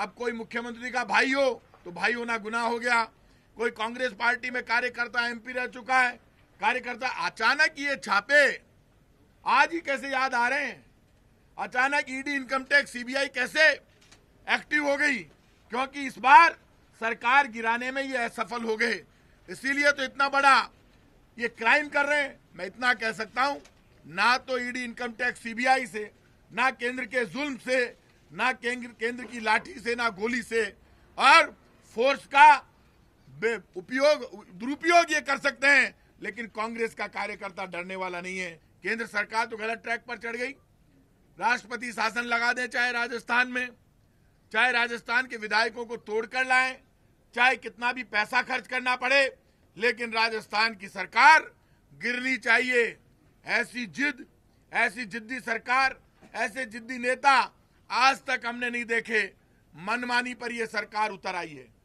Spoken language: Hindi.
अब कोई मुख्यमंत्री का भाई हो तो भाई होना गुना हो गया कोई कांग्रेस पार्टी में कार्यकर्ता एमपी रह चुका है कार्यकर्ता अचानक ये छापे आज ही कैसे याद आ रहे हैं अचानक ईडी इनकम टैक्स सीबीआई कैसे एक्टिव हो गई क्योंकि इस बार सरकार गिराने में ये असफल हो गए इसीलिए तो इतना बड़ा ये क्राइम कर रहे हैं मैं इतना कह सकता हूं ना तो ईडी इनकम टैक्स सीबीआई से ना केंद्र के जुल्म से ना केंद्र केंद्र की लाठी से ना गोली से और फोर्स का उपयोग दुरुपयोग ये कर सकते हैं लेकिन कांग्रेस का कार्यकर्ता डरने वाला नहीं है केंद्र सरकार तो गलत ट्रैक पर चढ़ गई राष्ट्रपति शासन लगा दे चाहे राजस्थान में चाहे राजस्थान के विधायकों को तोड़कर लाएं चाहे कितना भी पैसा खर्च करना पड़े लेकिन राजस्थान की सरकार गिरनी चाहिए ऐसी जिद ऐसी जिद्दी सरकार ऐसे जिद्दी नेता आज तक हमने नहीं देखे मनमानी पर यह सरकार उतर आई है